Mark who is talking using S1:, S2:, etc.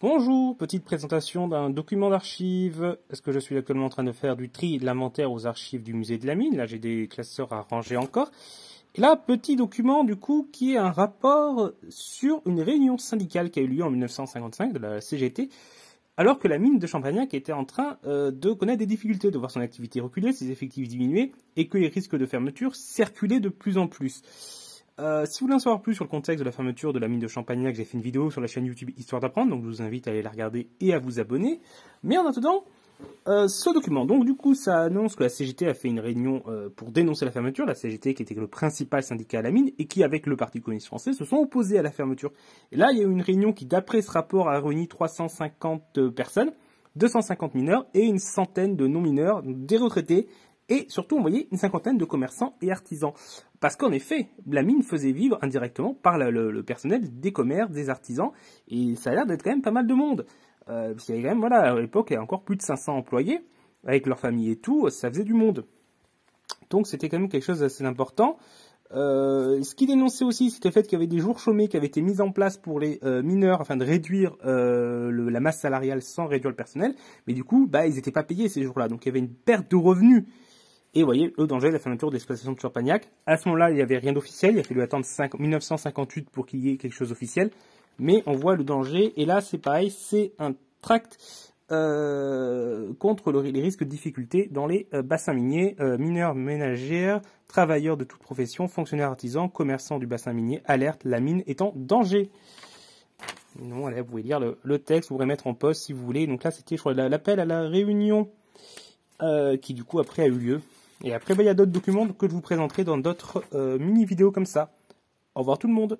S1: Bonjour, petite présentation d'un document d'archives. Est-ce que je suis actuellement en train de faire du tri de l'inventaire aux archives du musée de la mine Là, j'ai des classeurs à ranger encore. Et là, petit document du coup qui est un rapport sur une réunion syndicale qui a eu lieu en 1955 de la CGT, alors que la mine de Champagnac était en train euh, de connaître des difficultés, de voir son activité reculer, ses effectifs diminuer et que les risques de fermeture circulaient de plus en plus. Euh, si vous voulez en savoir plus sur le contexte de la fermeture de la mine de Champagnac, j'ai fait une vidéo sur la chaîne YouTube Histoire d'apprendre, donc je vous invite à aller la regarder et à vous abonner. Mais en attendant, euh, ce document. Donc du coup, ça annonce que la CGT a fait une réunion euh, pour dénoncer la fermeture. La CGT qui était le principal syndicat à la mine et qui, avec le Parti communiste français, se sont opposés à la fermeture. Et là, il y a eu une réunion qui, d'après ce rapport, a réuni 350 personnes, 250 mineurs et une centaine de non-mineurs, des retraités, et surtout voyait une cinquantaine de commerçants et artisans. Parce qu'en effet, la mine faisait vivre indirectement par le, personnel des commerces, des artisans, et ça a l'air d'être quand même pas mal de monde. Euh, parce qu'il y avait quand même, voilà, à l'époque, il y avait encore plus de 500 employés, avec leur famille et tout, ça faisait du monde. Donc c'était quand même quelque chose d'assez important. Euh, ce qui dénonçait aussi, c'était le fait qu'il y avait des jours chômés qui avaient été mis en place pour les euh, mineurs afin de réduire la masse salariale sans réduire le personnel. Mais du coup, bah, ils n'étaient pas payés ces jours-là. Donc il y avait une perte de revenus et vous voyez, le danger, de la fermeture de l'exploitation de Champagnac. À ce moment-là, il n'y avait rien d'officiel. Il a fallu attendre 1958 pour qu'il y ait quelque chose d'officiel. Mais on voit le danger. Et là, c'est pareil, c'est un tract euh, contre les risques de difficultés dans les euh, bassins miniers, euh, mineurs ménagères, travailleurs de toute profession, fonctionnaires artisans, commerçants du bassin minier, alerte, la mine est en danger. Non, vous pouvez lire le, texte, vous pourrez mettre en poste si vous voulez. Donc là, c'était, l'appel à la réunion. Euh, qui du coup après a eu lieu. Et après, bah, il y a d'autres documents que je vous présenterai dans d'autres euh, mini-vidéos comme ça. Au revoir tout le monde